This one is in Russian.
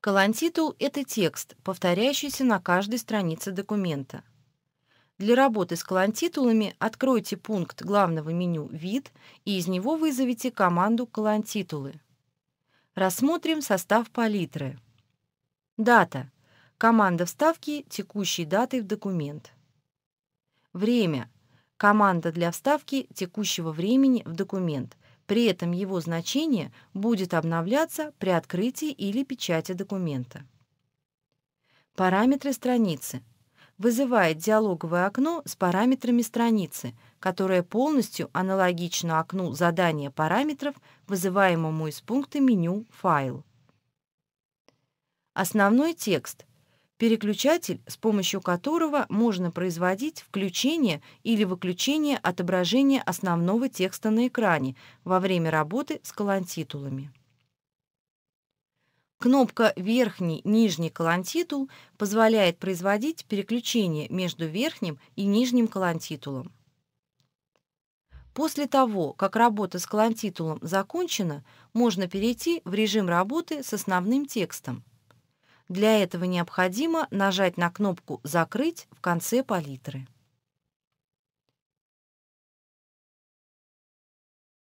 Колонтитул – это текст, повторяющийся на каждой странице документа. Для работы с колонтитулами откройте пункт главного меню «Вид» и из него вызовите команду «Колонтитулы». Рассмотрим состав палитры. Дата. Команда вставки текущей даты в документ. Время. Команда для вставки текущего времени в документ – при этом его значение будет обновляться при открытии или печати документа. Параметры страницы. Вызывает диалоговое окно с параметрами страницы, которое полностью аналогично окну задания параметров, вызываемому из пункта меню «Файл». Основной текст – переключатель, с помощью которого можно производить включение или выключение отображения основного текста на экране во время работы с колонтитулами. Кнопка «Верхний», «Нижний» колонтитул позволяет производить переключение между верхним и нижним колонтитулом. После того, как работа с колонтитулом закончена, можно перейти в режим работы с основным текстом. Для этого необходимо нажать на кнопку «Закрыть» в конце палитры.